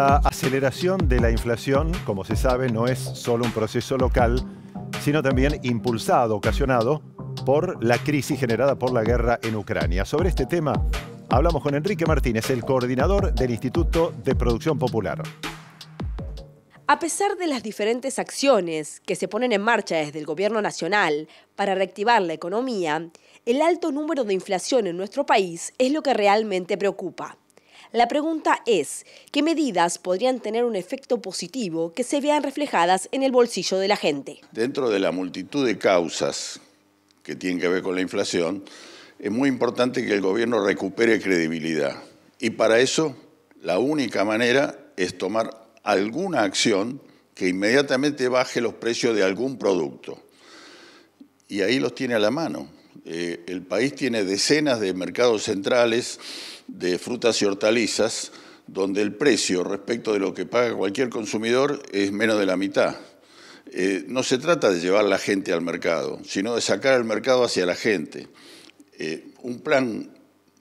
La aceleración de la inflación, como se sabe, no es solo un proceso local, sino también impulsado, ocasionado por la crisis generada por la guerra en Ucrania. Sobre este tema hablamos con Enrique Martínez, el coordinador del Instituto de Producción Popular. A pesar de las diferentes acciones que se ponen en marcha desde el Gobierno Nacional para reactivar la economía, el alto número de inflación en nuestro país es lo que realmente preocupa. La pregunta es, ¿qué medidas podrían tener un efecto positivo que se vean reflejadas en el bolsillo de la gente? Dentro de la multitud de causas que tienen que ver con la inflación, es muy importante que el gobierno recupere credibilidad. Y para eso, la única manera es tomar alguna acción que inmediatamente baje los precios de algún producto. Y ahí los tiene a la mano. Eh, el país tiene decenas de mercados centrales de frutas y hortalizas donde el precio respecto de lo que paga cualquier consumidor es menos de la mitad. Eh, no se trata de llevar la gente al mercado, sino de sacar el mercado hacia la gente. Eh, un plan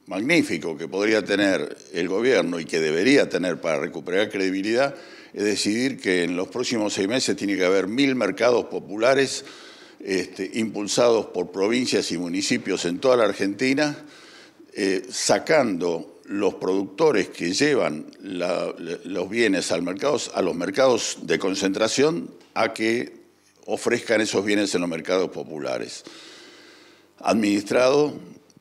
magnífico que podría tener el gobierno y que debería tener para recuperar credibilidad es decidir que en los próximos seis meses tiene que haber mil mercados populares este, impulsados por provincias y municipios en toda la Argentina, eh, sacando los productores que llevan los bienes al a los mercados de concentración a que ofrezcan esos bienes en los mercados populares. Administrado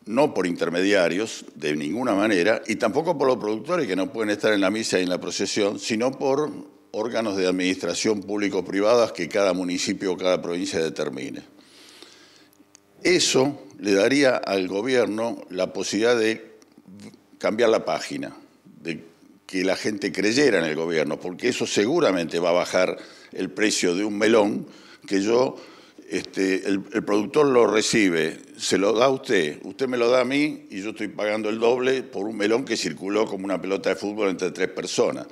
no por intermediarios de ninguna manera y tampoco por los productores que no pueden estar en la misa y en la procesión, sino por órganos de administración público-privadas que cada municipio o cada provincia determine. Eso le daría al gobierno la posibilidad de cambiar la página, de que la gente creyera en el gobierno, porque eso seguramente va a bajar el precio de un melón que yo, este, el, el, productor lo recibe, se lo da a usted, usted me lo da a mí y yo estoy pagando el doble por un melón que circuló como una pelota de fútbol entre tres personas.